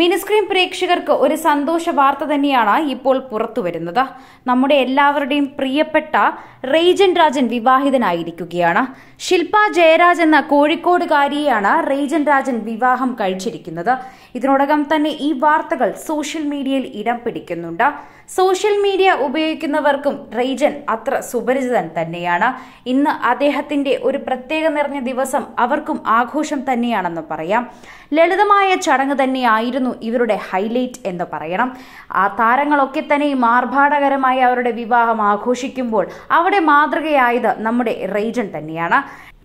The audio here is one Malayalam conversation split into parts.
മിനിസ്ക്രീൻ പ്രേക്ഷകർക്ക് ഒരു സന്തോഷ വാർത്ത തന്നെയാണ് ഇപ്പോൾ പുറത്തുവരുന്നത് നമ്മുടെ എല്ലാവരുടെയും പ്രിയപ്പെട്ട റെയ്ജൻ രാജൻ വിവാഹിതനായിരിക്കുകയാണ് ശില്പ ജയരാജ് എന്ന കോഴിക്കോടുകാരിയെയാണ് റെയ്ജൻ രാജൻ വിവാഹം കഴിച്ചിരിക്കുന്നത് ഇതിനോടകം തന്നെ ഈ വാർത്തകൾ സോഷ്യൽ മീഡിയയിൽ ഇടം പിടിക്കുന്നുണ്ട് സോഷ്യൽ മീഡിയ ഉപയോഗിക്കുന്നവർക്കും റെയ്ജൻ അത്ര സുപരിചിതൻ തന്നെയാണ് ഇന്ന് അദ്ദേഹത്തിന്റെ ഒരു പ്രത്യേക നിറഞ്ഞ ദിവസം അവർക്കും ആഘോഷം തന്നെയാണെന്ന് പറയാം ലളിതമായ ചടങ്ങ് തന്നെയായിരുന്നു ആയിരുന്നു ഇവരുടെ ഹൈലൈറ്റ് എന്ന് പറയണം ആ താരങ്ങളൊക്കെ തന്നെ ഈ മാർഭാടകരമായി അവരുടെ വിവാഹം ആഘോഷിക്കുമ്പോൾ അവിടെ മാതൃകയായത് നമ്മുടെ റെയ്ജൻ തന്നെയാണ്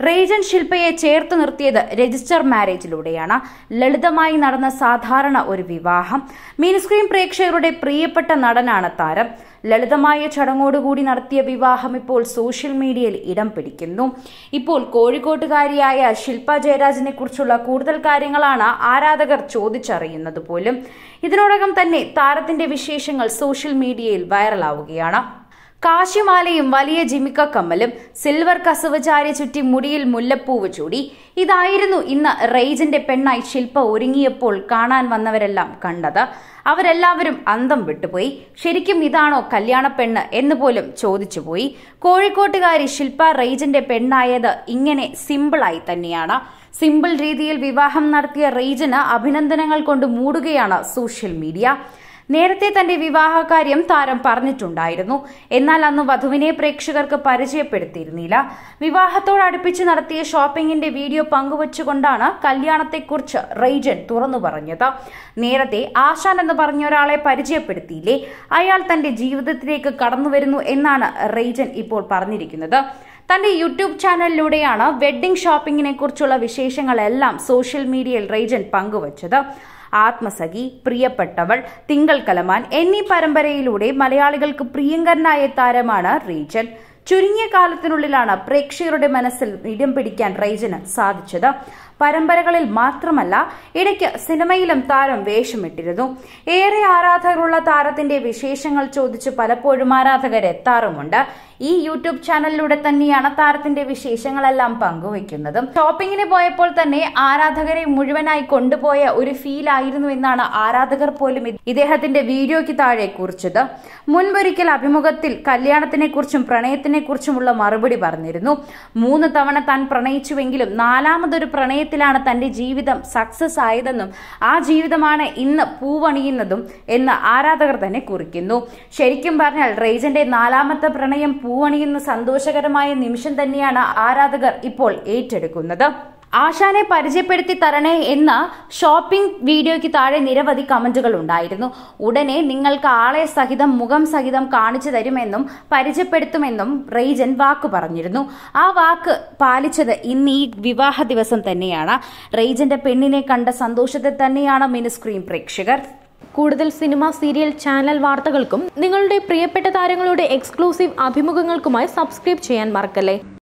റേജൻ ശില്പയെ ചേർത്ത് നിർത്തിയത് രജിസ്റ്റർ മാരേജിലൂടെയാണ് ലളിതമായി നടന്ന സാധാരണ ഒരു വിവാഹം മീൻസ്ക്രീം പ്രേക്ഷകരുടെ പ്രിയപ്പെട്ട നടനാണ് താരം ലളിതമായ ചടങ്ങോടുകൂടി നടത്തിയ വിവാഹം ഇപ്പോൾ സോഷ്യൽ മീഡിയയിൽ ഇടം പിടിക്കുന്നു ഇപ്പോൾ കോഴിക്കോട്ടുകാരിയായ ശില്പ ജയരാജിനെ കുറിച്ചുള്ള കൂടുതൽ കാര്യങ്ങളാണ് ആരാധകർ ചോദിച്ചറിയുന്നത് പോലും ഇതിനോടകം തന്നെ താരത്തിന്റെ വിശേഷങ്ങൾ സോഷ്യൽ മീഡിയയിൽ വൈറലാവുകയാണ് കാശിമാലയും വലിയ ജിമിക്ക കമ്മലും സിൽവർ കസവ് ചാരി ചുറ്റി മുടിയിൽ മുല്ലപ്പൂവ് ചൂടി ഇതായിരുന്നു ഇന്ന് റെയ്ജിന്റെ പെണ്ണായി ശില്പ ഒരുങ്ങിയപ്പോൾ കാണാൻ വന്നവരെല്ലാം കണ്ടത് അവരെല്ലാവരും അന്തം വിട്ടുപോയി ശരിക്കും ഇതാണോ കല്യാണപ്പെണ്ണ് എന്ന് പോലും ചോദിച്ചുപോയി കോഴിക്കോട്ടുകാരി ശില്പ റെയ്ജിന്റെ പെണ്ണായത് ഇങ്ങനെ സിമ്പിളായി തന്നെയാണ് സിമ്പിൾ രീതിയിൽ വിവാഹം നടത്തിയ റെയ്ജിന് അഭിനന്ദനങ്ങൾ കൊണ്ട് മൂടുകയാണ് സോഷ്യൽ മീഡിയ നേരത്തെ തന്റെ വിവാഹകാര്യം താരം പറഞ്ഞിട്ടുണ്ടായിരുന്നു എന്നാൽ അന്ന് വധുവിനെ പ്രേക്ഷകർക്ക് പരിചയപ്പെടുത്തിയിരുന്നില്ല വിവാഹത്തോടടുപ്പിച്ച് നടത്തിയ ഷോപ്പിംഗിന്റെ വീഡിയോ പങ്കുവച്ചുകൊണ്ടാണ് കല്യാണത്തെക്കുറിച്ച് റെയ്ജൻ തുറന്നു പറഞ്ഞത് നേരത്തെ ആശാൻ എന്ന് പറഞ്ഞ ഒരാളെ പരിചയപ്പെടുത്തിയില്ലേ അയാൾ തന്റെ ജീവിതത്തിലേക്ക് കടന്നു വരുന്നു എന്നാണ് റെയ്ജൻ ഇപ്പോൾ പറഞ്ഞിരിക്കുന്നത് തന്റെ യൂട്യൂബ് ചാനലിലൂടെയാണ് വെഡ്ഡിംഗ് ഷോപ്പിംഗിനെ കുറിച്ചുള്ള വിശേഷങ്ങളെല്ലാം സോഷ്യൽ മീഡിയയിൽ റെയ്ജൻ പങ്കുവച്ചത് ആത്മസഖി പ്രിയപ്പെട്ടവൾ തിങ്കൾ കലമാൻ എന്നീ പരമ്പരയിലൂടെ മലയാളികൾക്ക് പ്രിയങ്കരനായ താരമാണ് റീജൻ ചുരുങ്ങിയ കാലത്തിനുള്ളിലാണ് പ്രേക്ഷകരുടെ മനസ്സിൽ ഇടം പിടിക്കാൻ റേജന് സാധിച്ചത് പരമ്പരകളിൽ മാത്രമല്ല ഇടയ്ക്ക് സിനിമയിലും താരം വേഷമിട്ടിരുന്നു ഏറെ ആരാധകരുള്ള താരത്തിന്റെ വിശേഷങ്ങൾ ചോദിച്ച് പലപ്പോഴും ആരാധകർ എത്താറുമുണ്ട് ഈ യൂട്യൂബ് ചാനലിലൂടെ തന്നെയാണ് താരത്തിന്റെ വിശേഷങ്ങളെല്ലാം പങ്കുവയ്ക്കുന്നതും ഷോപ്പിങ്ങിന് പോയപ്പോൾ തന്നെ ആരാധകരെ മുഴുവനായി കൊണ്ടുപോയ ഒരു ഫീൽ ആയിരുന്നു എന്നാണ് ആരാധകർ പോലും ഇദ്ദേഹത്തിന്റെ വീഡിയോയ്ക്ക് താഴെ കുറിച്ചത് മുൻപൊരിക്കൽ അഭിമുഖത്തിൽ കല്യാണത്തിനെ കുറിച്ചും പ്രണയത്തിനെ കുറിച്ചുമുള്ള മറുപടി പറഞ്ഞിരുന്നു മൂന്ന് തവണ താൻ പ്രണയിച്ചുവെങ്കിലും നാലാമതൊരു പ്രണയ സമയത്തിലാണ് തന്റെ ജീവിതം സക്സസ് ആയതെന്നും ആ ജീവിതമാണ് ഇന്ന് പൂവണിയുന്നതും എന്ന് ആരാധകർ തന്നെ കുറിക്കുന്നു ശരിക്കും പറഞ്ഞാൽ റേജന്റെ നാലാമത്തെ പ്രണയം പൂവണിയുന്ന സന്തോഷകരമായ നിമിഷം തന്നെയാണ് ആരാധകർ ഇപ്പോൾ ഏറ്റെടുക്കുന്നത് ആശാനെ പരിചയപ്പെടുത്തി തരണേ എന്ന ഷോപ്പിംഗ് വീഡിയോയ്ക്ക് താഴെ നിരവധി കമന്റുകൾ ഉണ്ടായിരുന്നു ഉടനെ നിങ്ങൾക്ക് ആളെ സഹിതം മുഖം സഹിതം കാണിച്ചു തരുമെന്നും പരിചയപ്പെടുത്തുമെന്നും റെയ്ജൻ വാക്ക് പറഞ്ഞിരുന്നു ആ വാക്ക് പാലിച്ചത് ഇന്ന് ഈ വിവാഹ ദിവസം തന്നെയാണ് റെയ്ജന്റെ പെണ്ണിനെ കണ്ട സന്തോഷത്തെ തന്നെയാണ് മിനുസ്ക്രീൻ പ്രേക്ഷകർ കൂടുതൽ സിനിമ സീരിയൽ ചാനൽ വാർത്തകൾക്കും നിങ്ങളുടെ പ്രിയപ്പെട്ട താരങ്ങളുടെ എക്സ്ക്ലൂസീവ് അഭിമുഖങ്ങൾക്കുമായി സബ്സ്ക്രൈബ് ചെയ്യാൻ മറക്കല്ലേ